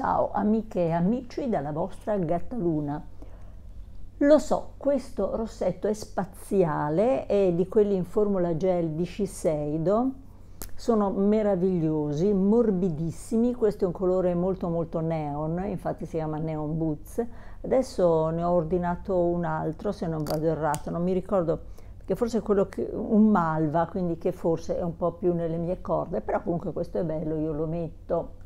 Ciao amiche e amici dalla vostra Gattaluna. Lo so, questo rossetto è spaziale, è di quelli in formula gel di Shiseido, sono meravigliosi, morbidissimi, questo è un colore molto molto neon, infatti si chiama Neon Boots. Adesso ne ho ordinato un altro, se non vado errato, non mi ricordo, che forse è quello che, un malva, quindi che forse è un po' più nelle mie corde, però comunque questo è bello, io lo metto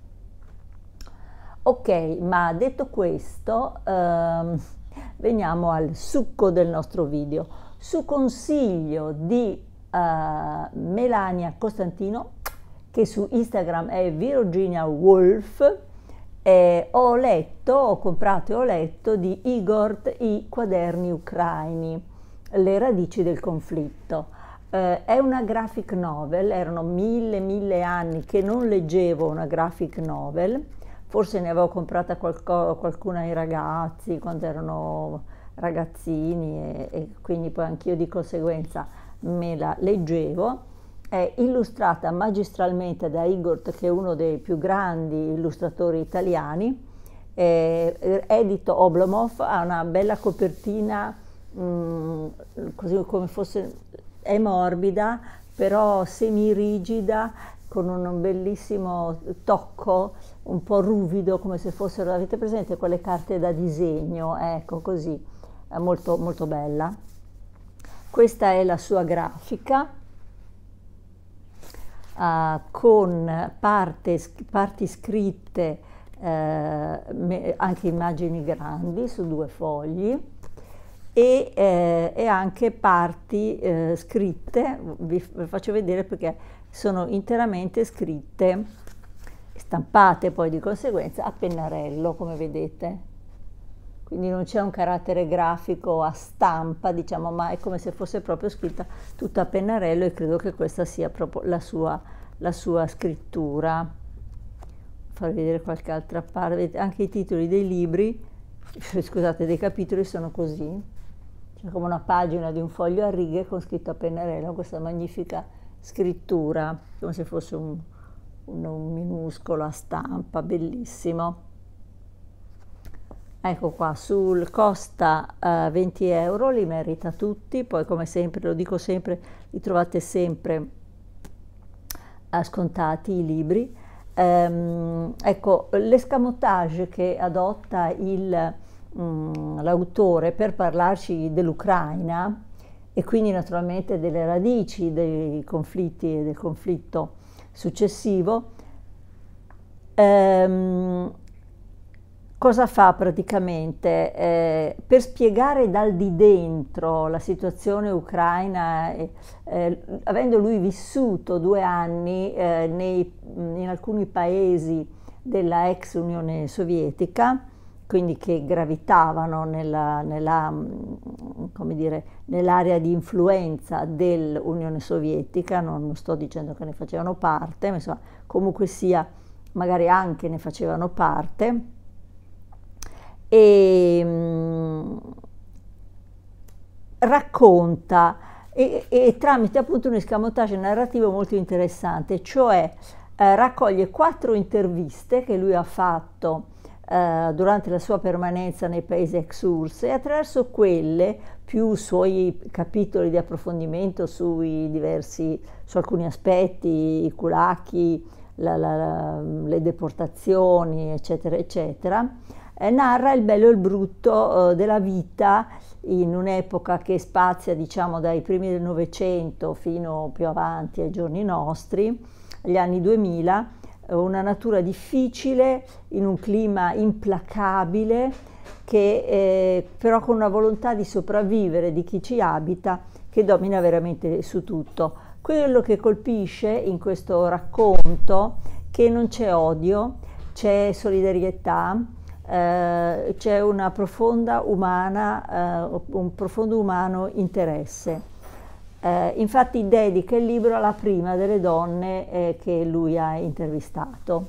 Ok, ma detto questo, ehm, veniamo al succo del nostro video. Su consiglio di eh, Melania Costantino, che su Instagram è Virginia Woolf, eh, ho letto, ho comprato e ho letto di Igor i quaderni ucraini, le radici del conflitto. Eh, è una graphic novel, erano mille, mille anni che non leggevo una graphic novel forse ne avevo comprata qualco, qualcuna ai ragazzi quando erano ragazzini e, e quindi poi anch'io di conseguenza me la leggevo. È illustrata magistralmente da Igor, che è uno dei più grandi illustratori italiani. Eh, edito Oblomov ha una bella copertina, mh, mm, così come fosse, è morbida, però semi rigida con un bellissimo tocco un po' ruvido come se fossero, avete presente quelle carte da disegno, ecco così, è molto, molto bella. Questa è la sua grafica uh, con parte, parti scritte, uh, me, anche immagini grandi su due fogli e, eh, e anche parti eh, scritte, vi faccio vedere perché sono interamente scritte, stampate poi di conseguenza, a pennarello, come vedete. Quindi non c'è un carattere grafico a stampa, diciamo, ma è come se fosse proprio scritta tutta a pennarello e credo che questa sia proprio la sua, la sua scrittura. Far vedere qualche altra parte, anche i titoli dei libri, scusate, dei capitoli sono così. C'è come una pagina di un foglio a righe con scritto a pennarello, questa magnifica scrittura, come se fosse un, un, un minuscolo a stampa, bellissimo. Ecco qua, sul costa eh, 20 euro, li merita tutti, poi come sempre, lo dico sempre, li trovate sempre eh, scontati i libri. Ehm, ecco, l'escamotage che adotta mm, l'autore per parlarci dell'Ucraina, e quindi naturalmente delle radici dei conflitti e del conflitto successivo, ehm, cosa fa praticamente? Eh, per spiegare dal di dentro la situazione ucraina, eh, eh, avendo lui vissuto due anni eh, nei, in alcuni paesi della ex Unione Sovietica, quindi che gravitavano mm, nell'area nella, nell di influenza dell'Unione Sovietica, non sto dicendo che ne facevano parte, ma insomma, comunque sia, magari anche ne facevano parte. Ehm, e, mh, racconta e, e, tramite appunto un escamotage narrativo molto interessante, cioè eh, raccoglie quattro interviste che lui ha fatto eh, durante la sua permanenza nei paesi ex-URSS e attraverso quelle, più suoi capitoli di approfondimento sui diversi, su alcuni aspetti, i culacchi, la, la, la, le deportazioni, eccetera, eccetera, eh, narra il bello e il brutto eh, della vita in un'epoca che spazia diciamo dai primi del Novecento fino più avanti ai giorni nostri, agli anni 2000, eh, una natura difficile, in un clima implacabile, che, eh, però con una volontà di sopravvivere di chi ci abita, che domina veramente su tutto. Quello che colpisce in questo racconto è che non c'è odio, c'è solidarietà, eh, c'è una profonda umana, eh, un profondo umano interesse. Eh, infatti dedica il libro alla prima delle donne eh, che lui ha intervistato,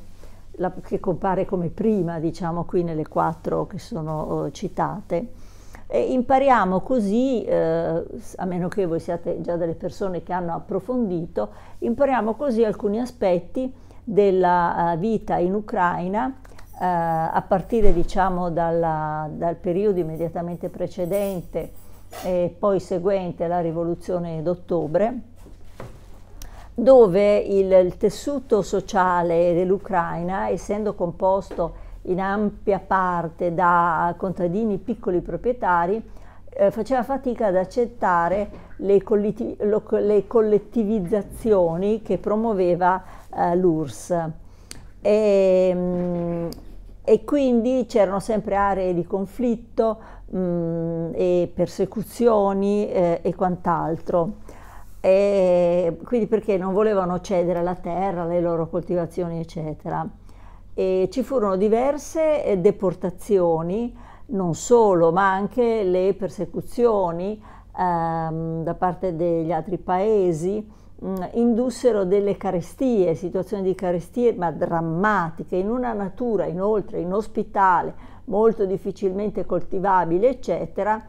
la, che compare come prima, diciamo, qui nelle quattro che sono eh, citate. E impariamo così, eh, a meno che voi siate già delle persone che hanno approfondito, impariamo così alcuni aspetti della eh, vita in Ucraina eh, a partire diciamo dalla, dal periodo immediatamente precedente e poi seguente la rivoluzione d'ottobre, dove il, il tessuto sociale dell'Ucraina, essendo composto in ampia parte da contadini piccoli proprietari, eh, faceva fatica ad accettare le, lo, le collettivizzazioni che promuoveva eh, l'URSS. E, ehm, e quindi c'erano sempre aree di conflitto, mh, mm, e persecuzioni eh, e quant'altro. E quindi perché non volevano cedere la terra, le loro coltivazioni, eccetera. E ci furono diverse eh, deportazioni, non solo, ma anche le persecuzioni ehm, da parte degli altri paesi mh, mm, indussero delle carestie, situazioni di carestie ma drammatiche, in una natura inoltre inospitale, molto difficilmente coltivabile, eccetera,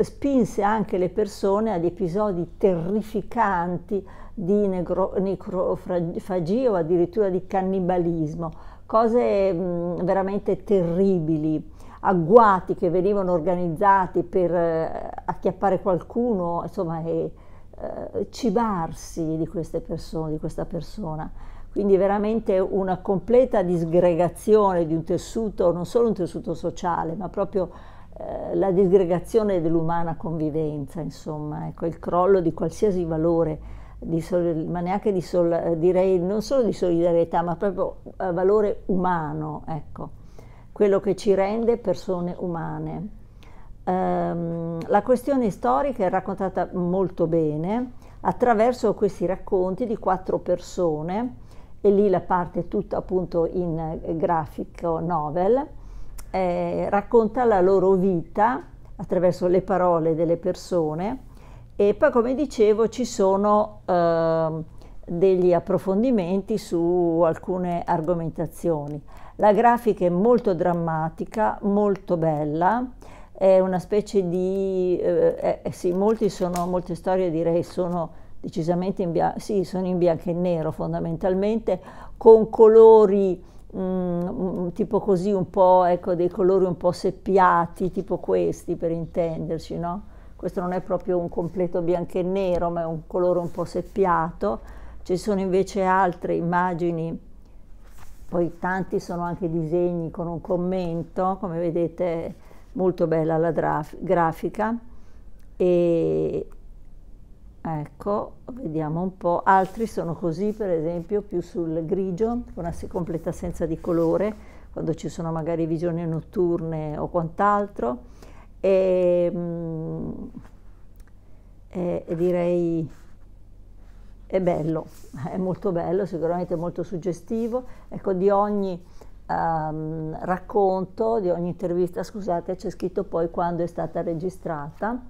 spinse anche le persone ad episodi terrificanti di necrofagia o addirittura di cannibalismo, cose mh, mm, veramente terribili, agguati che venivano organizzati per eh, acchiappare qualcuno, insomma, e, eh, cibarsi di queste persone, di questa persona. Quindi veramente una completa disgregazione di un tessuto, non solo un tessuto sociale, ma proprio eh, la disgregazione dell'umana convivenza, insomma, ecco, il crollo di qualsiasi valore, di ma neanche di sol- direi non solo di solidarietà, ma proprio eh, valore umano, ecco, quello che ci rende persone umane. Ehm, la questione storica è raccontata molto bene attraverso questi racconti di quattro persone e lì la parte tutta appunto in eh, grafico novel, eh, racconta la loro vita attraverso le parole delle persone e poi come dicevo ci sono eh, degli approfondimenti su alcune argomentazioni. La grafica è molto drammatica, molto bella, è una specie di... Eh, eh, eh sì, sono, molte storie direi sono decisamente in bianco, sì, sono in bianco e nero fondamentalmente, con colori mh, mm, mm, tipo così un po', ecco, dei colori un po' seppiati, tipo questi per intenderci, no? Questo non è proprio un completo bianco e nero, ma è un colore un po' seppiato. Ci sono invece altre immagini, poi tanti sono anche disegni con un commento, come vedete molto bella la grafica e ecco vediamo un po' altri sono così per esempio più sul grigio una completa assenza di colore quando ci sono magari visioni notturne o quant'altro e, mm, e, e direi è bello, è molto bello, sicuramente molto suggestivo. Ecco, di ogni um, racconto di ogni intervista, scusate, c'è scritto poi quando è stata registrata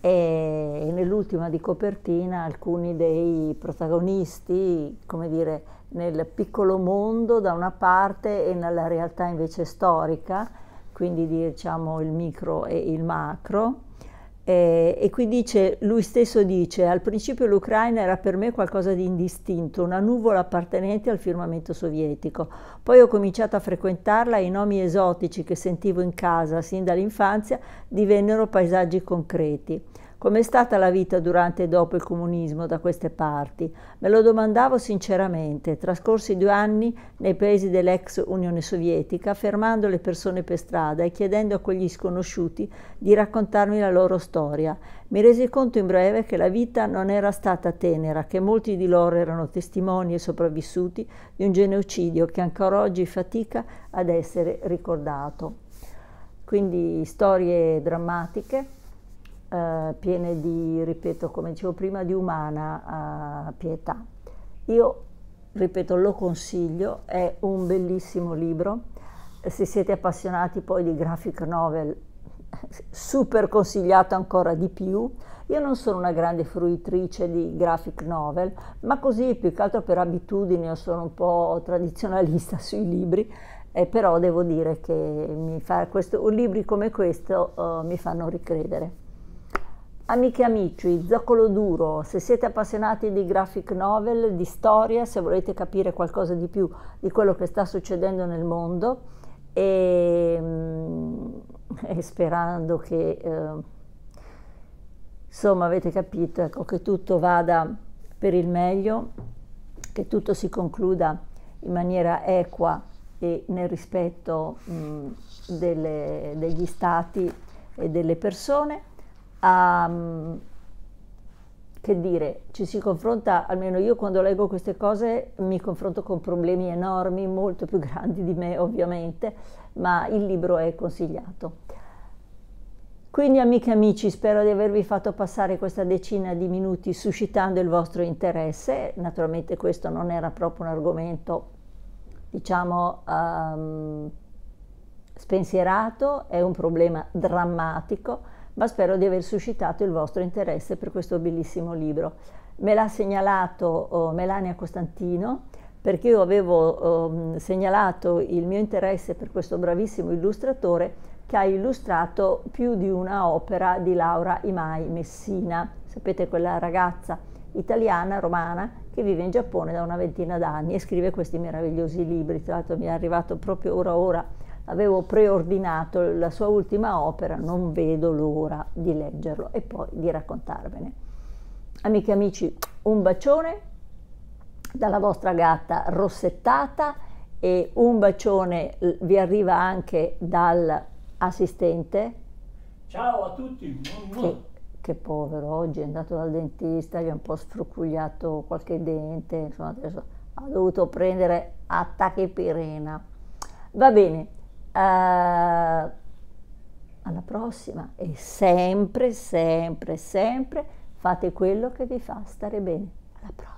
e nell'ultima di copertina alcuni dei protagonisti, come dire, nel piccolo mondo da una parte e nella realtà invece storica, quindi diciamo il micro e il macro. Eh, e qui dice, lui stesso dice, al principio l'Ucraina era per me qualcosa di indistinto, una nuvola appartenente al firmamento sovietico. Poi ho cominciato a frequentarla e i nomi esotici che sentivo in casa sin dall'infanzia divennero paesaggi concreti. Com'è stata la vita durante e dopo il comunismo da queste parti? Me lo domandavo sinceramente, trascorsi due anni nei paesi dell'ex Unione Sovietica, fermando le persone per strada e chiedendo a quegli sconosciuti di raccontarmi la loro storia. Mi resi conto in breve che la vita non era stata tenera, che molti di loro erano testimoni e sopravvissuti di un genocidio che ancora oggi fatica ad essere ricordato. Quindi storie drammatiche eh, piene di, ripeto, come dicevo prima, di umana eh, pietà. Io, ripeto, lo consiglio, è un bellissimo libro. Se siete appassionati poi di graphic novel, super consigliato ancora di più. Io non sono una grande fruitrice di graphic novel, ma così più che altro per abitudine io sono un po' tradizionalista sui libri, eh, però devo dire che mi fa questo, libri come questo eh, mi fanno ricredere. Amiche e amici, Zoccolo Duro, se siete appassionati di graphic novel, di storia, se volete capire qualcosa di più di quello che sta succedendo nel mondo e, ehm, e sperando che eh, insomma avete capito ecco, che tutto vada per il meglio, che tutto si concluda in maniera equa e nel rispetto mh, delle, degli stati e delle persone um, che dire, ci si confronta, almeno io quando leggo queste cose mi confronto con problemi enormi, molto più grandi di me ovviamente, ma il libro è consigliato. Quindi amiche e amici, spero di avervi fatto passare questa decina di minuti suscitando il vostro interesse. Naturalmente questo non era proprio un argomento, diciamo, um, spensierato, è un problema drammatico ma spero di aver suscitato il vostro interesse per questo bellissimo libro. Me l'ha segnalato oh, Melania Costantino perché io avevo oh, segnalato il mio interesse per questo bravissimo illustratore che ha illustrato più di una opera di Laura Imai Messina, sapete quella ragazza italiana, romana, che vive in Giappone da una ventina d'anni e scrive questi meravigliosi libri, tra l'altro mi è arrivato proprio ora ora avevo preordinato la sua ultima opera, non vedo l'ora di leggerlo e poi di raccontarvene. Amiche e amici, un bacione dalla vostra gatta rossettata e un bacione vi arriva anche dall'assistente. Ciao a tutti! Mm, mm. Che, che, povero, oggi è andato dal dentista, gli ha un po' sfrucugliato qualche dente, insomma adesso ha dovuto prendere attacchi pirena. Va bene, eh, alla prossima e sempre, sempre, sempre fate quello che vi fa stare bene. Alla prossima.